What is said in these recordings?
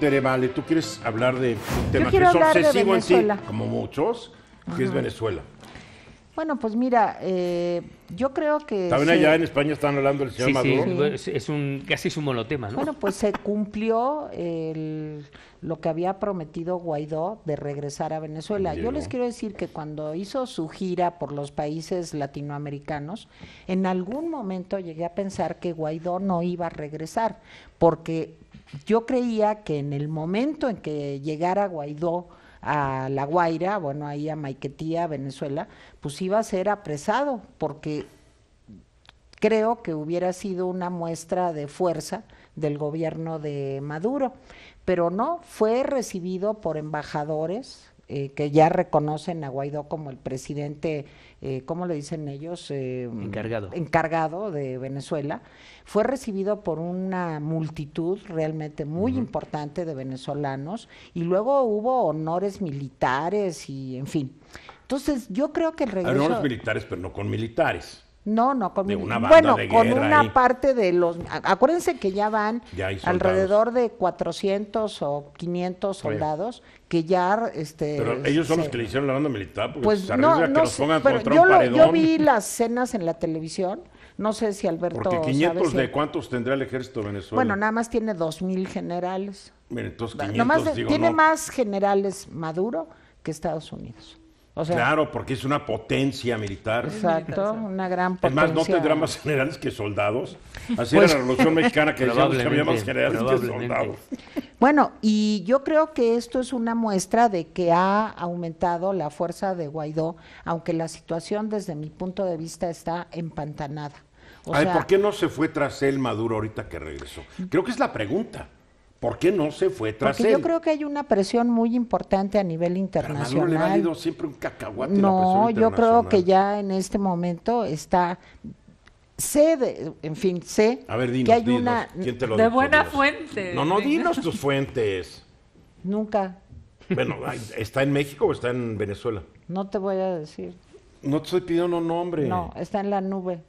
Tere, vale, tú quieres hablar de un tema que es obsesivo en ti, como muchos, que es Venezuela. Bueno, pues mira, eh, yo creo que... También allá en España están hablando el señor Maduro. Es un, casi es un monotema, ¿no? Bueno, pues se cumplió lo que había prometido Guaidó de regresar a Venezuela. Yo les quiero decir que cuando hizo su gira por los países latinoamericanos, en algún momento llegué a pensar que Guaidó no iba a regresar, porque yo creía que en el momento en que llegara Guaidó a La Guaira, bueno, ahí a Maiquetía, Venezuela, pues iba a ser apresado, porque creo que hubiera sido una muestra de fuerza del gobierno de Maduro. Pero no, fue recibido por embajadores eh, que ya reconocen a Guaidó como el presidente, eh, ¿cómo le dicen ellos? Eh, encargado. Encargado de Venezuela, fue recibido por una multitud realmente muy importante de venezolanos y luego hubo honores militares y en fin. Entonces, yo creo que el regreso... Honores militares, pero no con militares. No, no, con de una bueno, con una parte de los. Acuérdense que ya van alrededor de 400 o 500 soldados que ya. Este, pero ellos son los que le hicieron la banda militar, porque pues se no, no que los pongan pero contra yo un paredón. yo vi las cenas en la televisión. No sé si Alberto. Porque 500 de cuántos tendrá el ejército Venezuela? Bueno, nada más tiene 2.000 generales. Mira, entonces 500, digo, tiene más generales Maduro que Estados Unidos claro, porque es una potencia militar. Exacto, una gran potencia. Además, no tendrá más generales que soldados. Así pues, la Revolución Mexicana que había más generales que soldados. Bueno, y yo creo que esto es una muestra de que ha aumentado la fuerza de Guaidó, aunque la situación desde mi punto de vista está empantanada. ¿por qué no se fue tras él Maduro ahorita que regresó? Creo que es la pregunta. ¿Por qué no se fue tras Porque yo creo que hay una presión muy importante a nivel internacional. Pero Maduro le ha ido siempre un cacahuate No, yo creo que ya en este momento está sé, en fin, sé a ver, dinos, que hay una ¿quién te lo de buena fuente. No, no, dinos tus fuentes. Nunca. Bueno, ¿está en México o está en Venezuela? No te voy a decir. No te estoy pidiendo un nombre. No, está en la nube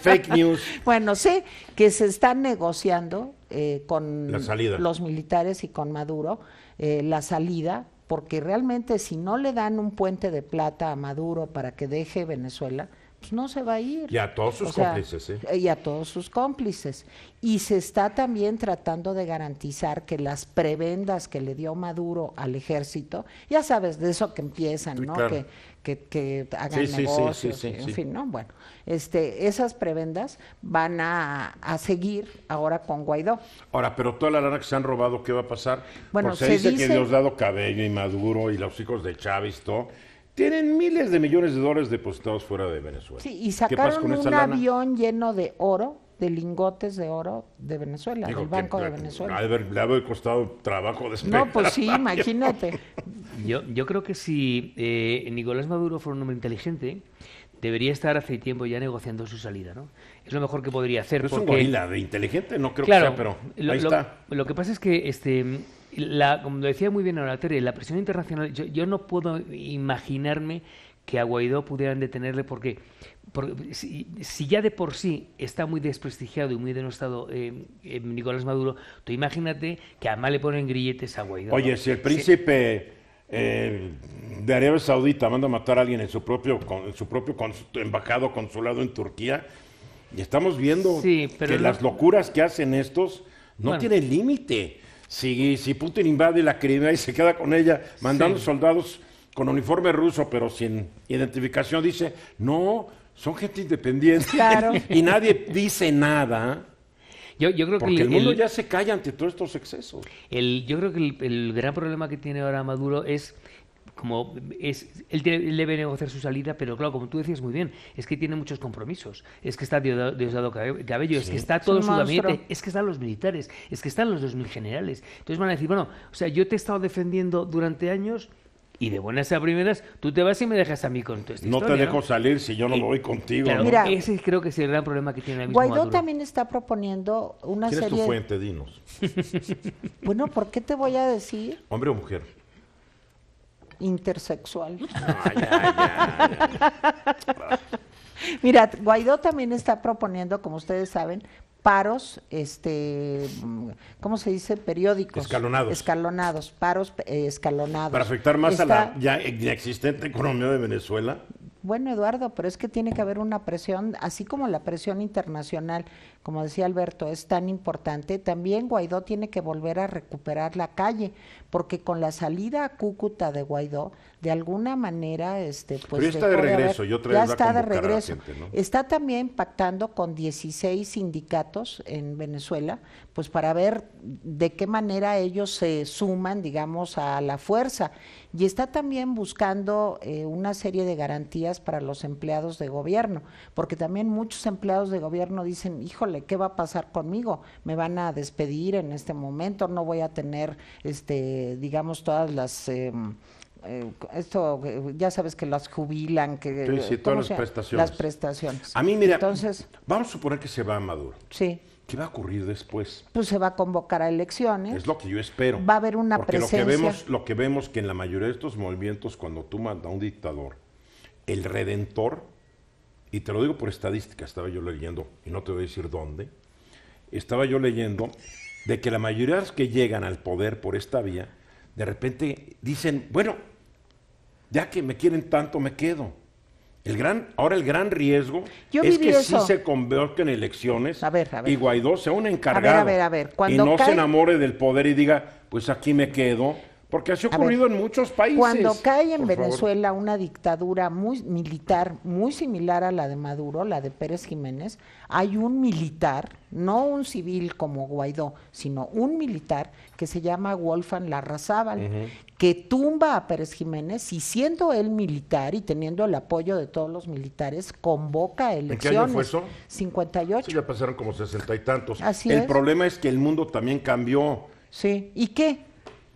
fake news. Bueno, sé que se están negociando eh, con los militares y con Maduro eh, la salida, porque realmente si no le dan un puente de plata a Maduro para que deje Venezuela, pues, no se va a ir. Y a todos sus cómplices, ¿eh? Y a todos sus cómplices. Y se está también tratando de garantizar que las prebendas que le dio Maduro al ejército, ya sabes, de eso que empiezan, ¿no? Que, que, hagan negocios, en fin, ¿no? Bueno, este, esas prebendas van a, seguir ahora con Guaidó. Ahora, pero toda la lana que se han robado, ¿qué va a pasar? Bueno, se, dice, que dado Cabello y Maduro y los hijos de Chávez, todo tienen miles de millones de dólares depositados fuera de Venezuela. Sí, y sacaron un avión lleno de oro, de lingotes de oro de Venezuela, del Banco de Venezuela. Le haber costado trabajo de No, pues sí, imagínate. Yo, yo creo que si eh, Nicolás Maduro fuera un hombre inteligente, debería estar hace tiempo ya negociando su salida, ¿no? Es lo mejor que podría hacer. Es un gorila de inteligente, no creo que sea, pero ahí está. lo, que pasa es que este la, como decía muy bien ahora la presión internacional, yo, no puedo imaginarme que a Guaidó pudieran detenerle porque, si, ya de por sí está muy desprestigiado y muy denostado eh, eh, Nicolás Maduro, tú imagínate que además le ponen grilletes a Guaidó. Oye, si el príncipe eh, de Arabia Saudita manda a matar a alguien en su propio, con, en su propio embajado consulado en Turquía, y estamos viendo que las locuras que hacen estos no tienen límite. Si, Putin invade la Crimea y se queda con ella, mandando soldados con uniforme ruso, pero sin identificación, dice, no, son gente independiente. y nadie dice nada. Yo, creo porque que el, mundo ya se calla ante todos estos excesos. El, yo creo que el gran problema que tiene ahora Maduro es como es, él, debe negociar su salida, pero claro, como tú decías muy bien, es que tiene muchos compromisos. Es que está Diosdado Cabello, es que está todo su es que están los militares, es que están los dos mil generales. Entonces van a decir, bueno, o sea, yo te he estado defendiendo durante años y de buenas a primeras tú te vas y me dejas a mí con tu No te dejo salir si yo no lo voy contigo. Mira, ese creo que es el gran problema que tiene el mismo Guaidó también está proponiendo una ¿Quién serie... es tu fuente, dinos? bueno, ¿por qué te voy a decir? Hombre o mujer intersexual. Mira, Guaidó también está proponiendo, como ustedes saben, paros, este, ¿cómo se dice? Periódicos. Escalonados. Escalonados, paros eh, escalonados. Para afectar más a la ya existente economía de Venezuela. Bueno, Eduardo, pero es que tiene que haber una presión, así como la presión internacional, como decía Alberto, es tan importante, también Guaidó tiene que volver a recuperar la calle, porque con la salida a Cúcuta de Guaidó, de alguna manera, este, pues... Pero ya está de regreso, yo traigo Ya está de regreso. Está también pactando con 16 sindicatos en Venezuela, pues para ver de qué manera ellos se suman, digamos, a la fuerza. Y está también buscando eh, una serie de garantías para los empleados de gobierno, porque también muchos empleados de gobierno dicen, híjole, ¿qué va a pasar conmigo? Me van a despedir en este momento, no voy a tener, este, digamos, todas las... Em, eh, esto ya sabes que las jubilan, que sí, todas las prestaciones. las prestaciones. A mí, mira, Entonces, vamos a suponer que se va a Maduro. Sí. ¿Qué va a ocurrir después? Pues se va a convocar a elecciones. Es lo que yo espero. Va a haber una Porque Lo que, vemos, lo que vemos que en la mayoría de estos movimientos, cuando tú mandas a un dictador, el redentor, y te lo digo por estadística, estaba yo leyendo, y no te voy a decir dónde, estaba yo leyendo de que la mayoría de los que llegan al poder por esta vía, de repente dicen, bueno, ya que me quieren tanto, me quedo. El gran, ahora el gran riesgo es que si se se en elecciones y Guaidó sea un encargado a ver, y no se enamore del poder y diga, pues aquí me quedo porque así ha ocurrido en muchos países. Cuando cae en Venezuela una dictadura muy militar muy similar a la de Maduro, la de Pérez Jiménez, hay un militar, no un civil como Guaidó, sino un militar que se llama Wolfgang Larrazábal, que tumba a Pérez Jiménez y siendo él militar y teniendo el apoyo de todos los militares, convoca elecciones. ¿En qué año fue eso? 58. ya pasaron como sesenta y tantos. Así el problema es que el mundo también cambió. Sí, ¿y qué?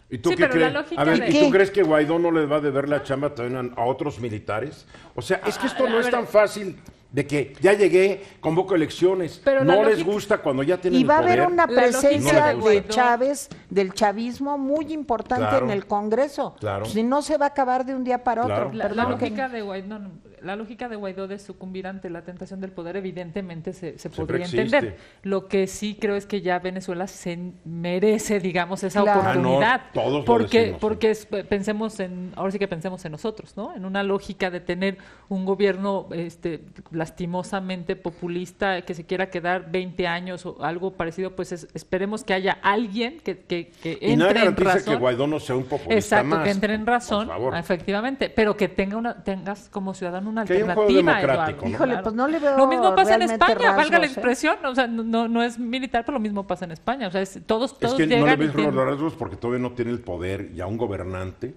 ¿Y tú crees? crees que Guaidó no le va a deber la chamba también a, otros militares? O sea, es que esto no es tan fácil de que ya llegué, convoco elecciones, no les gusta cuando ya tienen Y va a haber una presencia de Chávez, del chavismo, muy importante en el Congreso. Claro. Si no se va a acabar de un día para otro. la, lógica de Guaidó, la lógica de Guaidó de sucumbir ante la tentación del poder, evidentemente se, podría entender. Lo que sí creo es que ya Venezuela se merece, digamos, esa ah, oportunidad. todos porque, porque pensemos en, ahora sí que pensemos en nosotros, ¿no? En una lógica de tener un gobierno, este, lastimosamente populista que se quiera quedar 20 años o algo parecido, pues esperemos que haya alguien que, que, que entre y no garantiza razón. que Guaidó no sea un populista Exacto, que entre en razón, efectivamente, pero que tenga una, tengas como ciudadano una alternativa. ¿no? Híjole, pues no le veo Lo mismo pasa en España, valga la ¿eh? expresión, o sea, no, no es militar, pero lo mismo pasa en España, o sea, es, todos, todos es que No le ves los rasgos porque todavía no tiene el poder y a un gobernante,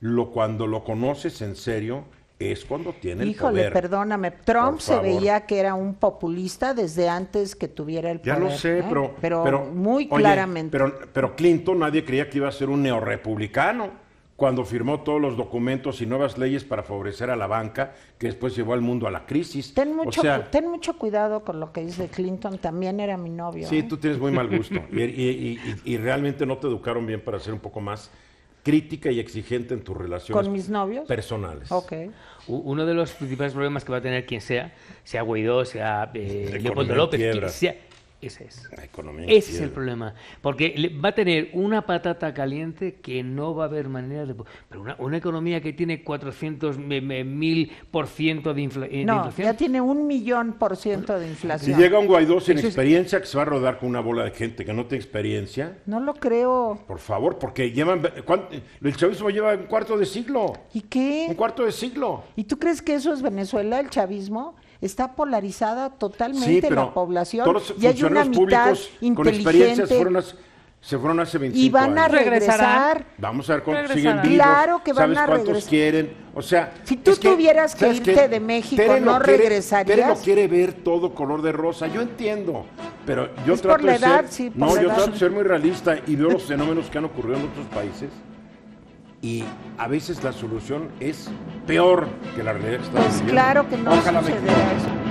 lo cuando lo conoces en serio es cuando tiene el poder. perdóname, Trump se veía que era un populista desde antes que tuviera el poder. Ya lo sé, ¿eh? pero, muy claramente. Pero, Clinton nadie creía que iba a ser un neorepublicano cuando firmó todos los documentos y nuevas leyes para favorecer a la banca, que después llevó al mundo a la crisis. Ten mucho, cuidado con lo que dice Clinton, también era mi novio. Sí, ¿eh? tú tienes muy mal gusto y realmente no te educaron bien para ser un poco más crítica y exigente en tus relaciones ¿Con mis novios? personales. Okay. Uno de los principales problemas que va a tener quien sea, sea Guaidó, sea eh, Leopoldo López, quien sea, ese es. es el problema. Porque va a tener una patata caliente que no va a haber manera de... Pero una, economía que tiene 400 mil por ciento de, eh, inflación... No, ya tiene un millón por ciento de inflación. Si llega un Guaidó sin experiencia que se va a rodar con una bola de gente que no tiene experiencia... No lo creo. Por favor, porque llevan... El chavismo lleva un cuarto de siglo. ¿Y qué? Un cuarto de siglo. ¿Y tú crees que eso es Venezuela, el chavismo? está polarizada totalmente la población. Todos y hay una mitad inteligente. Con fueron se fueron hace 25 Y van a regresar. Vamos a ver cuántos siguen vivos. Claro que van a regresar. cuántos quieren? O sea, si tú tuvieras que, irte de México, no regresarías. Tere no quiere ver todo color de rosa. Yo entiendo, pero yo no, yo trato de ser muy realista y veo los fenómenos que han ocurrido en otros países y a veces la solución es peor que la realidad que está pues claro que no Ojalá eso.